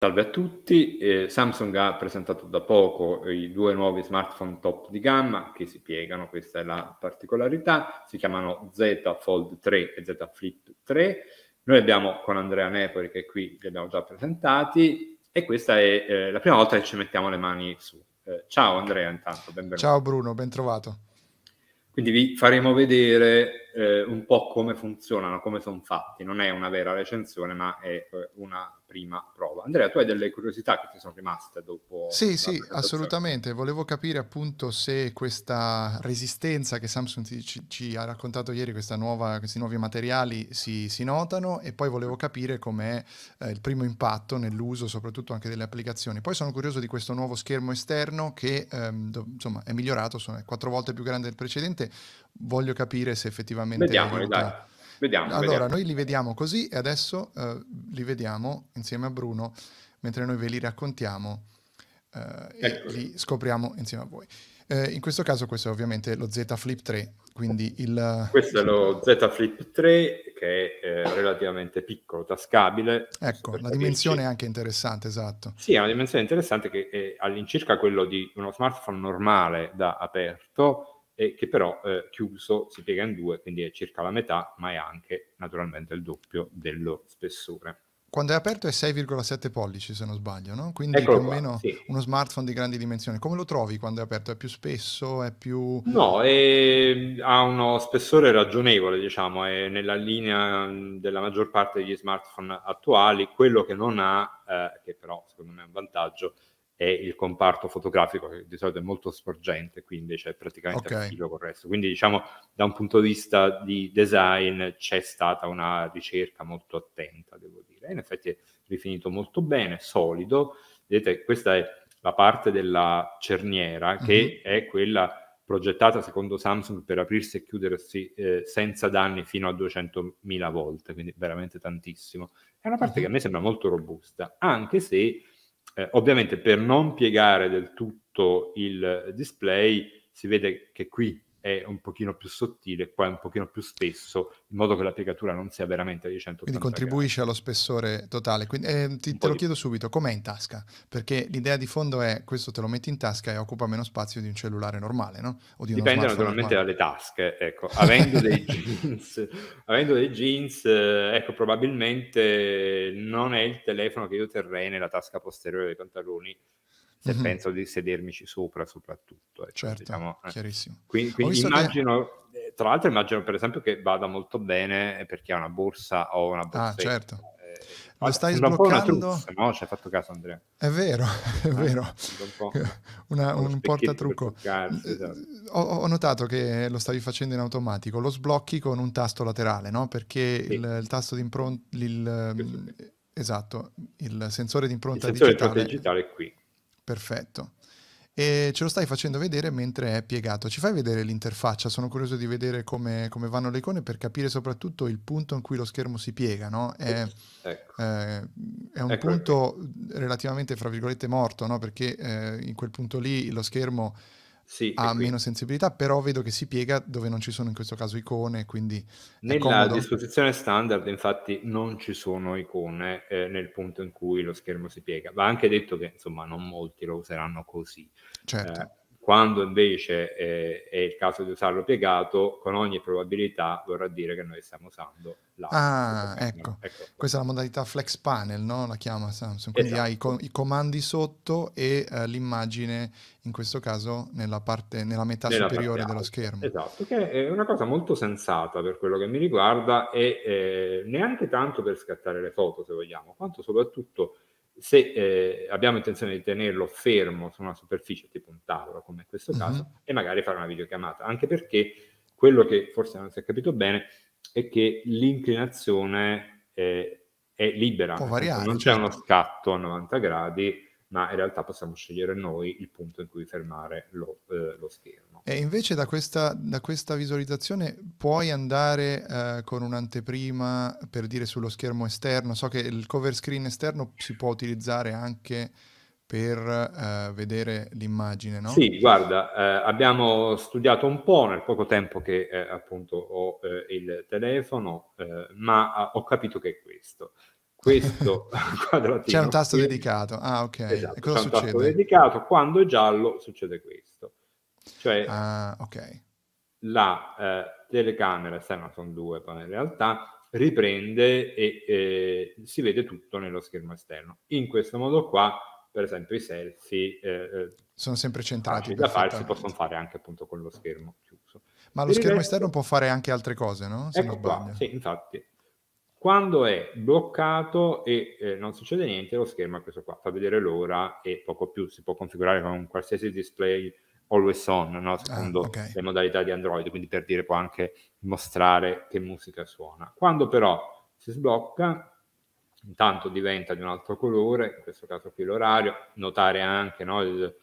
Salve a tutti, eh, Samsung ha presentato da poco i due nuovi smartphone top di gamma che si piegano, questa è la particolarità, si chiamano Z Fold 3 e Z Flip 3. Noi abbiamo con Andrea Nepoli che qui li abbiamo già presentati e questa è eh, la prima volta che ci mettiamo le mani su. Eh, ciao Andrea intanto, benvenuto. Ciao Bruno, ben trovato. Quindi vi faremo vedere eh, un po' come funzionano, come sono fatti. Non è una vera recensione ma è eh, una prima prova. Andrea, tu hai delle curiosità che ti sono rimaste dopo? Sì, sì, assolutamente. Volevo capire appunto se questa resistenza che Samsung ci, ci ha raccontato ieri, nuova, questi nuovi materiali, si, si, notano e poi volevo capire com'è eh, il primo impatto nell'uso soprattutto anche delle applicazioni. Poi sono curioso di questo nuovo schermo esterno che ehm, do, insomma è migliorato, sono, è quattro volte più grande del precedente. Voglio capire se effettivamente... Vediamo, aiuta... dai Vediamo. Allora, vediamo. noi li vediamo così e adesso eh, li vediamo insieme a Bruno, mentre noi ve li raccontiamo eh, ecco. e li scopriamo insieme a voi. Eh, in questo caso questo è ovviamente lo Z Flip 3, quindi il... Questo è lo Z Flip 3 che è eh, relativamente piccolo, tascabile. Ecco, la dimensione è anche interessante, esatto. Sì, è una dimensione interessante che è all'incirca quello di uno smartphone normale da aperto, e che però eh, chiuso si piega in due, quindi è circa la metà, ma è anche naturalmente il doppio dello spessore. Quando è aperto è 6,7 pollici se non sbaglio, no? quindi Eccolo più o meno sì. uno smartphone di grandi dimensioni. Come lo trovi quando è aperto? È più spesso? È più... No, è... ha uno spessore ragionevole, diciamo, è nella linea della maggior parte degli smartphone attuali. Quello che non ha, eh, che però secondo me è un vantaggio, è il comparto fotografico che di solito è molto sporgente, quindi c'è praticamente okay. un filo resto. Quindi diciamo da un punto di vista di design c'è stata una ricerca molto attenta, devo dire. In effetti è rifinito molto bene, solido. Vedete, questa è la parte della cerniera che mm-hmm. è quella progettata secondo Samsung per aprirsi e chiudersi eh, senza danni fino a 200.000 volte, quindi veramente tantissimo. È una parte mm-hmm. che a me sembra molto robusta, anche se eh, ovviamente per non piegare del tutto il display si vede che qui è un pochino più sottile, qua è un pochino più spesso, in modo che la piegatura non sia veramente di 180 Quindi contribuisce gradi. allo spessore totale. Quindi, eh, ti, te lo di... chiedo subito, com'è in tasca? Perché l'idea di fondo è questo te lo metti in tasca e occupa meno spazio di un cellulare normale, no? O di Dipende naturalmente normale. dalle tasche, ecco. Avendo dei jeans, avendo dei jeans eh, ecco, probabilmente non è il telefono che io terrei nella tasca posteriore dei pantaloni, se mm-hmm. penso di sedermici sopra soprattutto. Ecco, certo, diciamo, eh. chiarissimo. Quindi, quindi immagino, che... Eh, tra l'altro immagino per esempio che vada molto bene eh, per chi ha una borsa o una borsa. Ah, certo. Eh, lo stai sbloccando? truzza, no, ci hai fatto caso Andrea. È vero, eh, è vero. Una, un, portatrucco. Esatto. Ho, ho, notato che lo stavi facendo in automatico, lo sblocchi con un tasto laterale, no? Perché sì. il, il, tasto di impronta... Ehm, esatto, il sensore di impronta digitale... Il sensore digitale, digitale è qui. Perfetto. E ce lo stai facendo vedere mentre è piegato. Ci fai vedere l'interfaccia? Sono curioso di vedere come, come vanno le icone per capire soprattutto il punto in cui lo schermo si piega. No? È, ecco. eh, è un ecco punto ecco. relativamente, fra virgolette, morto, no? perché eh, in quel punto lì lo schermo sì, ha meno sensibilità, però vedo che si piega dove non ci sono in questo caso icone, quindi... Nella disposizione standard infatti non ci sono icone eh, nel punto in cui lo schermo si piega, va anche detto che insomma non molti lo useranno così. Certo. Eh, quando invece eh, è il caso di usarlo piegato, con ogni probabilità vorrà dire che noi stiamo usando l'altro. Ah, ecco. ecco. Questa è la modalità flex panel, no? La chiama Samsung. Quindi esatto. hai co- i comandi sotto e eh, l'immagine, in questo caso, nella, parte, nella metà nella superiore dello schermo. Esatto, che è una cosa molto sensata per quello che mi riguarda e eh, neanche tanto per scattare le foto, se vogliamo, quanto soprattutto se eh, abbiamo intenzione di tenerlo fermo su una superficie, tipo un tavolo come in questo mhm. caso, mm-hmm. e magari fare una videochiamata, anche perché quello che forse non si è capito bene è che l'inclinazione eh, è libera, non certo. c'è uno scatto a 90 gradi, ma in realtà possiamo scegliere noi il punto in cui fermare lo, eh, lo schermo. E invece da questa, da questa visualizzazione puoi andare eh, con un'anteprima per dire sullo schermo esterno, so che il cover screen esterno si può utilizzare anche per eh, vedere l'immagine, no? Sì, guarda, eh, abbiamo studiato un po' nel poco tempo che eh, appunto ho eh, il telefono, eh, ma ah, ho capito che è questo questo quadratino. C'è un tasto qui. dedicato. Ah, ok. Esatto, c'è un tasto dedicato. Quando è giallo succede questo. Cioè, ah, okay. la eh, telecamera, Samsung sono due, ma in realtà riprende e eh, si vede tutto nello schermo esterno. In questo modo qua, per esempio, i selfie eh, eh sono sempre centrati. Da fare si possono fare anche appunto con lo schermo chiuso. Ma lo schermo esterno può fare anche altre cose, no? Se ecco non sbaglio. Qua, sì, infatti quando è bloccato e eh, non succede niente, lo schermo è questo qua, fa vedere l'ora e poco più, si può configurare con qualsiasi display always on, no? Ah, secondo ah, okay. le modalità di Android, quindi per dire può anche mostrare che musica suona. Quando però si sblocca, intanto diventa di un altro colore, in questo caso qui l'orario, notare anche no, il,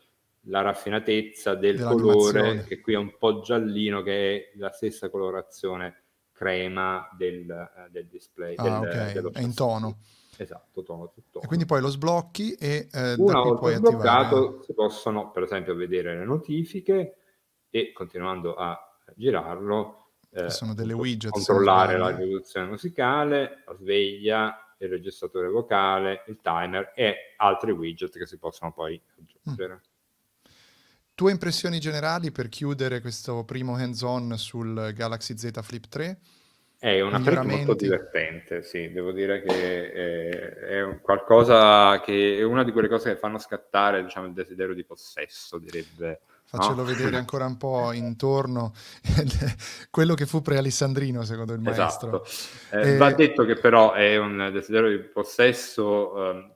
la raffinatezza del colore, che qui è un po' giallino, che è la stessa colorazione crema del, eh, del display. Ah, del, okay. dello è in tono. Esatto, tono tutto. E quindi poi lo sblocchi e eh, Una da puoi sbloccato attivare... si possono per esempio vedere le notifiche e continuando a girarlo eh, sono delle widget, controllare la riproduzione musicale, la sveglia, il registratore vocale, il timer e altri widget che si possono poi mm. aggiungere. Mm. Tue impressioni generali per chiudere questo primo hands-on sul Galaxy Z Flip 3? È una cosa molto divertente, sì, devo dire che eh, è, è, qualcosa che è una di quelle cose che fanno scattare diciamo, il desiderio di possesso, direbbe faccelo no. vedere ancora un po' intorno quello che fu pre-Alessandrino secondo il maestro esatto. eh, e... va eh, detto che però è un desiderio di possesso eh,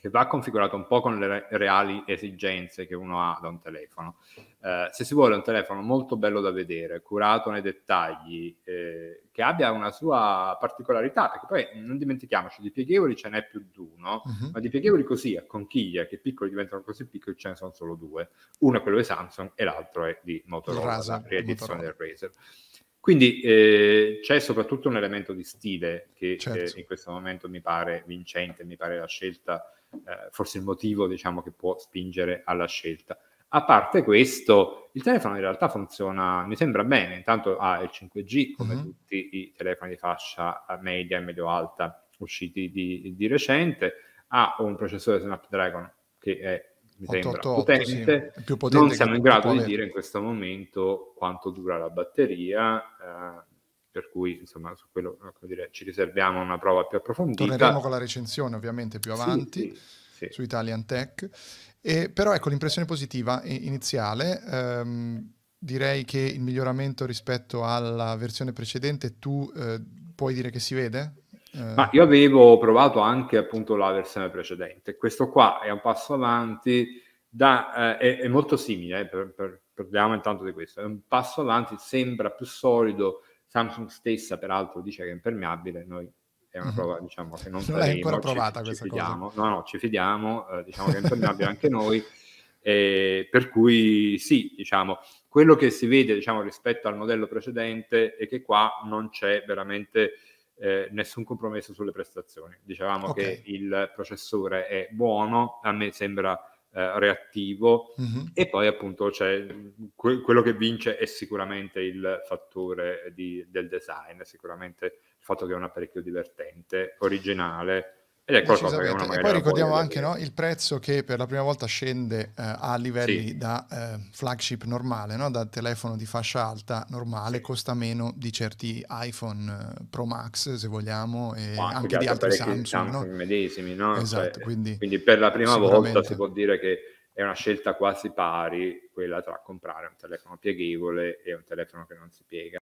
che va configurato un po' con le reali esigenze che uno ha da un telefono. Eh, se si vuole un telefono molto bello da vedere, curato nei dettagli, eh, che abbia una sua particolarità, perché poi non dimentichiamoci, di pieghevoli ce n'è più di uno, uh-huh. Mhm. ma di pieghevoli così a conchiglia, che piccoli diventano così piccoli, ce ne sono solo due. Uno è quello di Samsung e l'altro è di Motorola, Rasa, riedizione Motorola. del Razer. Quindi eh, c'è soprattutto un elemento di stile che eh, certo. eh, in questo momento mi pare vincente, mi pare la scelta, eh, forse il motivo diciamo, che può spingere alla scelta. A parte questo, il telefono in realtà funziona, mi sembra bene, intanto ha ah, il 5G come mm-hmm. tutti i telefoni di fascia eh, media e medio-alta usciti di, di recente, ha un processore Snapdragon che è mi 888, potente, sì, più potente non siamo in grado di dire in questo momento quanto dura la batteria, eh, per cui insomma su quello eh, dire, ci riserviamo una prova più approfondita. Torneremo con la recensione ovviamente più avanti. Sì, sì, su Italian Tech, e, però ecco l'impressione positiva iniziale, ehm, direi che il miglioramento rispetto alla versione precedente tu eh, puoi dire che si vede? Ma io avevo provato anche appunto la versione precedente, questo qua è un passo avanti, da, eh, è, è, molto simile, eh, parliamo intanto di questo, è un passo avanti, sembra più solido, Samsung stessa peraltro dice che è impermeabile, noi è una mhm. prova uh-huh. diciamo che non l'hai ancora provata ci, questa ci fidiamo, cosa. No, no, ci fidiamo, eh, diciamo che è impermeabile anche noi, eh, per cui sì, diciamo, quello che si vede diciamo, rispetto al modello precedente è che qua non c'è veramente eh, nessun compromesso sulle prestazioni. Dicevamo okay. che il processore è buono, a me sembra eh, reattivo mm-hmm. e poi appunto c'è que- quello che vince è sicuramente il fattore di, del design, sicuramente il fatto che è un apparecchio divertente, originale ed è qualcosa che uno e poi ricordiamo anche no, il prezzo che per la prima volta scende eh, a livelli sì. da eh, flagship normale, no? da telefono di fascia alta normale, costa meno di certi iPhone eh, Pro Max se vogliamo e Ma anche, anche di altri Samsung. Samsung no? medesimi, no? Esatto, cioè, quindi, quindi per la prima volta si può dire che è una scelta quasi pari quella tra comprare un telefono pieghevole e un telefono che non si piega.